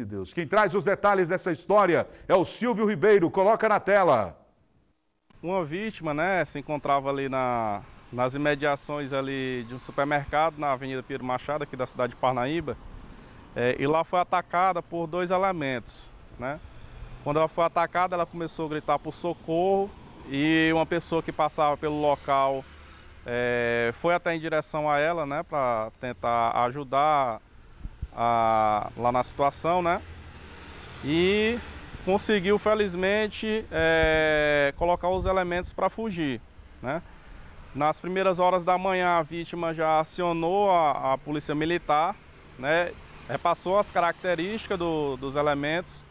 de Deus. Quem traz os detalhes dessa história é o Silvio Ribeiro. Coloca na tela. Uma vítima, né, se encontrava ali na, nas imediações ali de um supermercado na Avenida Pedro Machado, aqui da cidade de Parnaíba, é, e lá foi atacada por dois elementos, né? Quando ela foi atacada, ela começou a gritar por socorro e uma pessoa que passava pelo local é, foi até em direção a ela, né, para tentar ajudar a, lá na situação, né? E conseguiu, felizmente, é, colocar os elementos para fugir, né? Nas primeiras horas da manhã, a vítima já acionou a, a polícia militar, né? Repassou as características do, dos elementos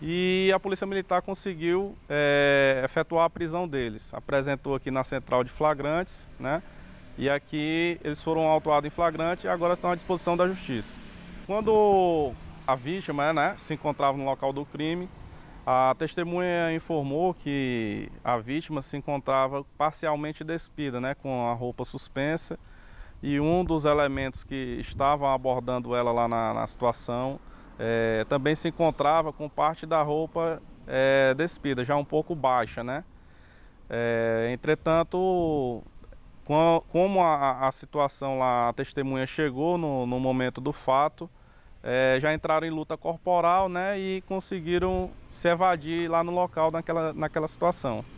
e a polícia militar conseguiu é, efetuar a prisão deles. Apresentou aqui na central de flagrantes, né? E aqui eles foram autuados em flagrante e agora estão à disposição da justiça. Quando a vítima né, se encontrava no local do crime, a testemunha informou que a vítima se encontrava parcialmente despida, né, com a roupa suspensa, e um dos elementos que estavam abordando ela lá na, na situação é, também se encontrava com parte da roupa é, despida, já um pouco baixa, né? É, entretanto, como a, a situação lá, a testemunha chegou no, no momento do fato, é, já entraram em luta corporal né, e conseguiram se evadir lá no local naquela, naquela situação.